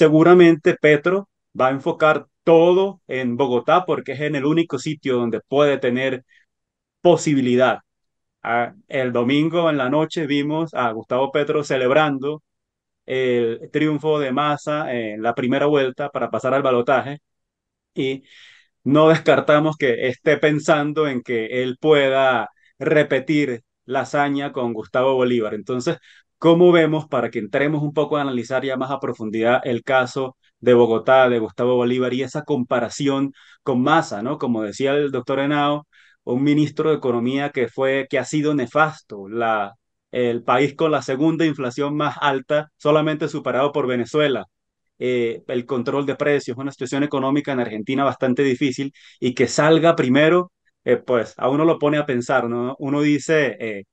seguramente Petro va a enfocar todo en Bogotá porque es en el único sitio donde puede tener posibilidad. Ah, el domingo en la noche vimos a Gustavo Petro celebrando el triunfo de Massa en la primera vuelta para pasar al balotaje y no descartamos que esté pensando en que él pueda repetir la hazaña con Gustavo Bolívar. Entonces, ¿Cómo vemos, para que entremos un poco a analizar ya más a profundidad el caso de Bogotá, de Gustavo Bolívar y esa comparación con masa? ¿no? Como decía el doctor Henao, un ministro de Economía que, fue, que ha sido nefasto, el país con la segunda inflación más alta, solamente superado por Venezuela. Eh, el control de precios, una situación económica en Argentina bastante difícil y que salga primero, eh, pues a uno lo pone a pensar, ¿no? Uno dice, eh,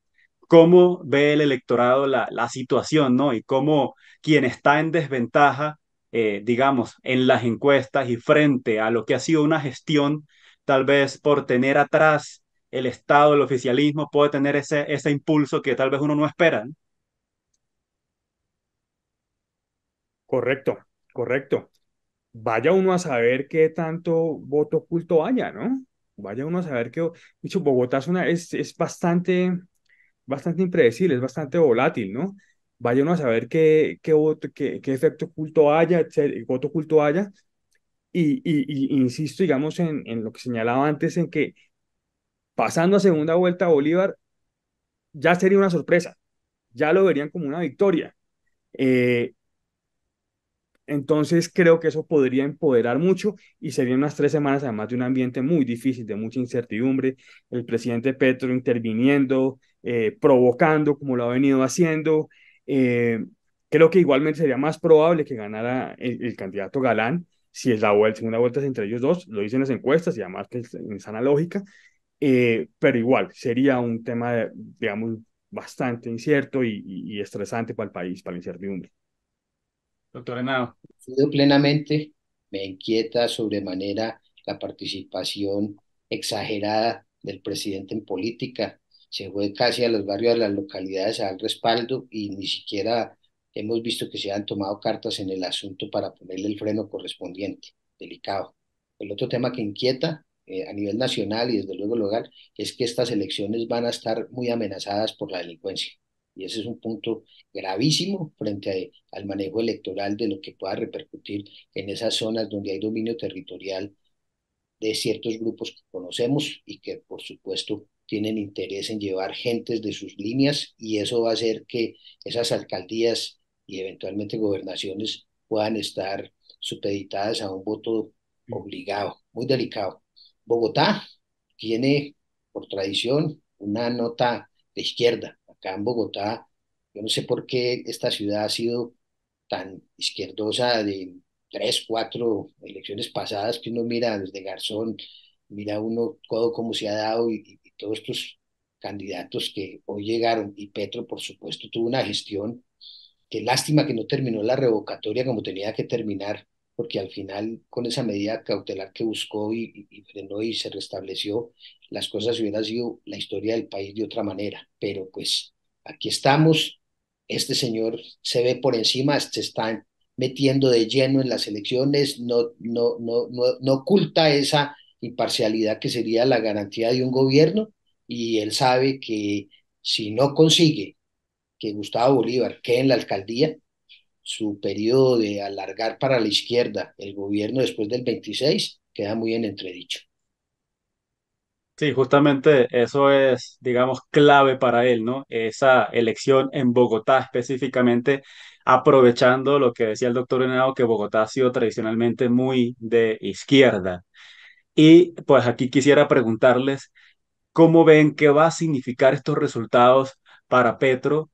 cómo ve el electorado la, situación, ¿no? Y cómo quien está en desventaja, eh, digamos, en las encuestas y frente a lo que ha sido una gestión, tal vez por tener atrás el Estado, el oficialismo, puede tener ese, impulso que tal vez uno no espera. Correcto, correcto. Vaya uno a saber qué tanto voto oculto haya, ¿no? Vaya uno a saber que, dicho, Bogotá es, es bastante bastante impredecible, es bastante volátil, ¿no? Vaya a saber qué, qué, voto, qué, efecto oculto haya, etcétera, voto oculto haya. Y, y, y insisto, digamos, en, en, lo que señalaba antes, en que pasando a segunda vuelta a Bolívar, ya sería una sorpresa, ya lo verían como una victoria. Eh, entonces creo que eso podría empoderar mucho y serían unas tres semanas además de un ambiente muy difícil, de mucha incertidumbre, el presidente Petro interviniendo, eh, provocando como lo ha venido haciendo. Eh, creo que igualmente sería más probable que ganara el, candidato Galán si es la vuelta, segunda vuelta entre ellos dos, lo dicen las encuestas y además que es en sana lógica, eh, pero igual sería un tema, digamos, bastante incierto y estresante para el país, para la incertidumbre doctor Henao. Plenamente me inquieta sobremanera la participación exagerada del presidente en política. Se fue casi a los barrios, de las localidades, a dar respaldo y ni siquiera hemos visto que se han tomado cartas en el asunto para ponerle el freno correspondiente. Delicado. El otro tema que inquieta eh, a nivel nacional y desde luego local es que estas elecciones van a estar muy amenazadas por la delincuencia. Y ese es un punto gravísimo frente al manejo electoral de lo que pueda repercutir en esas zonas donde hay dominio territorial de ciertos grupos que conocemos y que por supuesto tienen interés en llevar gentes de sus líneas y eso va a hacer que esas alcaldías y eventualmente gobernaciones puedan estar supeditadas a un voto mm. obligado, muy delicado. Bogotá tiene por tradición una nota de izquierda, acá en Bogotá, yo no sé por qué esta ciudad ha sido tan izquierdosa de tres, cuatro elecciones pasadas que uno mira desde Garzón, mira uno todo cómo se ha dado y, todos estos candidatos que hoy llegaron y Petro, por supuesto, tuvo una gestión que lástima que no terminó la revocatoria como tenía que terminar, porque al final con esa medida cautelar que buscó y, y, frenó y se restableció, las cosas hubieran sido la historia del país de otra manera. Pero pues aquí estamos, este señor se ve por encima, se está metiendo de lleno en las elecciones, no, no, no, no, no oculta esa imparcialidad que sería la garantía de un gobierno y él sabe que si no consigue que Gustavo Bolívar quede en la alcaldía, su periodo de alargar para la izquierda el gobierno después del 26 queda muy en entredicho. Sí, justamente eso es, digamos, clave para él, ¿no? Esa elección en Bogotá específicamente, aprovechando lo que decía el doctor Henao, que Bogotá ha sido tradicionalmente muy de izquierda. Y pues aquí quisiera preguntarles, ¿cómo ven qué va a significar estos resultados para Petro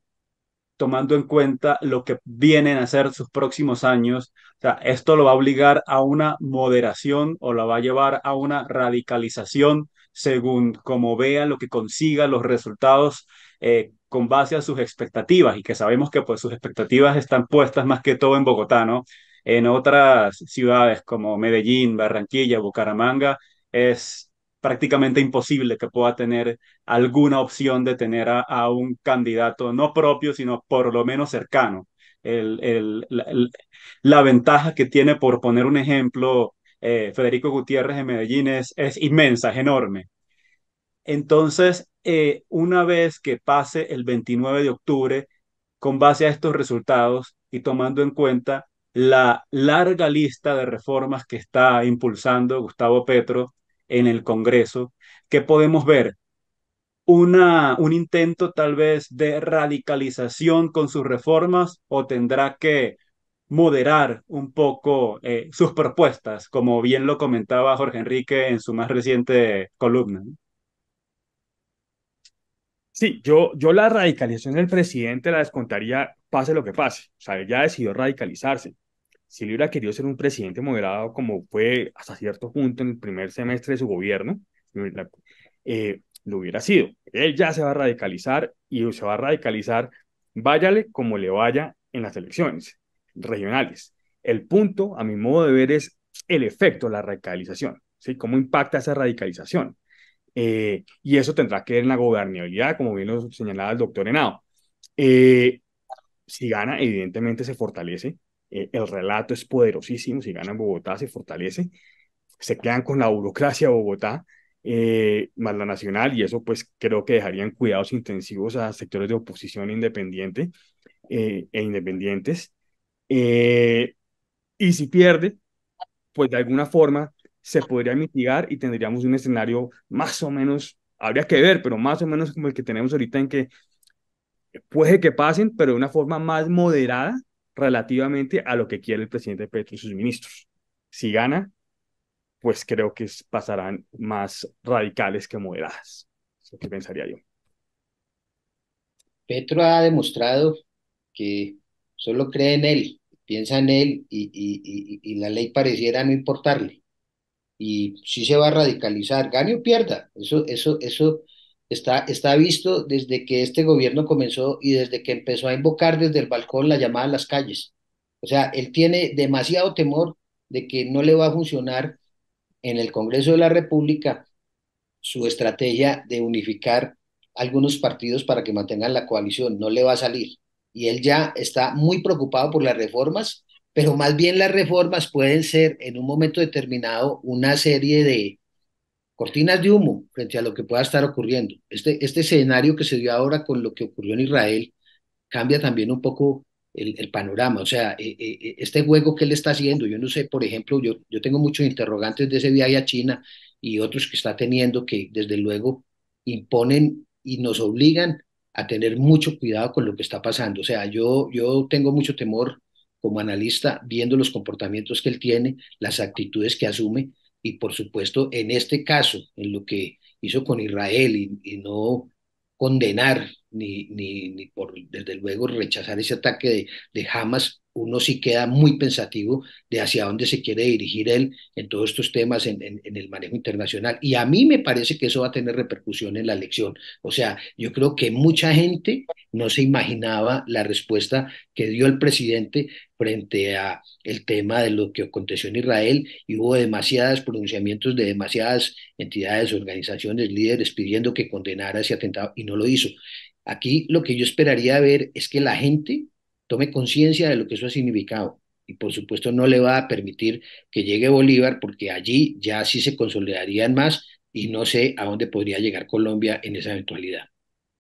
tomando en cuenta lo que vienen a ser sus próximos años. O sea, esto lo va a obligar a una moderación o la va a llevar a una radicalización según como vea lo que consiga, los resultados eh, con base a sus expectativas y que sabemos que pues sus expectativas están puestas más que todo en Bogotá, ¿no? En otras ciudades como Medellín, Barranquilla, Bucaramanga, es prácticamente imposible que pueda tener alguna opción de tener a, un candidato no propio, sino por lo menos cercano. la, ventaja que tiene, por poner un ejemplo, eh, Federico Gutiérrez en Medellín es, inmensa, es enorme. Entonces, eh, una vez que pase el 29 de octubre, con base a estos resultados y tomando en cuenta la larga lista de reformas que está impulsando Gustavo Petro, en el Congreso, ¿qué podemos ver? Una, un intento tal vez de radicalización con sus reformas o tendrá que moderar un poco eh, sus propuestas, como bien lo comentaba Jorge Enrique en su más reciente columna. Sí, yo, yo la radicalización del presidente la descontaría pase lo que pase. O sea, ya decidió radicalizarse si él hubiera querido ser un presidente moderado como fue hasta cierto punto en el primer semestre de su gobierno, eh, lo hubiera sido. Él ya se va a radicalizar y se va a radicalizar, váyale como le vaya en las elecciones regionales. El punto, a mi modo de ver, es el efecto la radicalización, ¿sí? ¿Cómo impacta esa radicalización? Eh, y eso tendrá que ver en la gobernabilidad, como bien lo señalaba el doctor Henao. Eh, si gana, evidentemente se fortalece eh, el relato es poderosísimo, si ganan Bogotá se fortalece, se quedan con la burocracia de Bogotá, eh, más la nacional, y eso pues creo que dejarían cuidados intensivos a sectores de oposición independiente eh, e independientes. y si pierde, pues de alguna forma se podría mitigar y tendríamos un escenario más o menos, habría que ver, pero más o menos como el que tenemos ahorita en que puede que pasen, pero de una forma más moderada relativamente a lo que quiere el presidente Petro y sus ministros. Si gana, pues creo que pasarán más radicales que moderadas. Es lo que pensaría yo. Petro ha demostrado que solo cree en él, piensa en él y, la ley pareciera no importarle. Y si se va a radicalizar, gane o pierda. Eso, eso, eso, Está, visto desde que este gobierno comenzó y desde que empezó a invocar desde el balcón la llamada a las calles. O sea, él tiene demasiado temor de que no le va a funcionar en el Congreso de la República su estrategia de unificar algunos partidos para que mantengan la coalición. No le va a salir. Y él ya está muy preocupado por las reformas, pero más bien las reformas pueden ser en un momento determinado una serie de, cortinas de humo frente a lo que pueda estar ocurriendo. Este, este escenario que se dio ahora con lo que ocurrió en Israel cambia también un poco el, panorama. O sea, eh, eh, eh, este juego que él está haciendo, yo no sé, por ejemplo, yo, yo tengo muchos interrogantes de ese viaje a China y otros que está teniendo que desde luego imponen y nos obligan a tener mucho cuidado con lo que está pasando. O sea, yo, yo tengo mucho temor como analista viendo los comportamientos que él tiene, las actitudes que asume, y por supuesto en este caso, en lo que hizo con Israel y, no condenar ni, ni, ni, por, desde luego, rechazar ese ataque de, de Hamas, uno sí queda muy pensativo de hacia dónde se quiere dirigir él en todos estos temas en, el manejo internacional. Y a mí me parece que eso va a tener repercusión en la elección. O sea, yo creo que mucha gente no se imaginaba la respuesta que dio el presidente frente a el tema de lo que aconteció en Israel y hubo demasiados pronunciamientos de demasiadas entidades, organizaciones, líderes pidiendo que condenara ese atentado y no lo hizo. Aquí lo que yo esperaría ver es que la gente tome conciencia de lo que eso ha significado. Y por supuesto no le va a permitir que llegue Bolívar porque allí ya sí se consolidarían más y no sé a dónde podría llegar Colombia en esa eventualidad.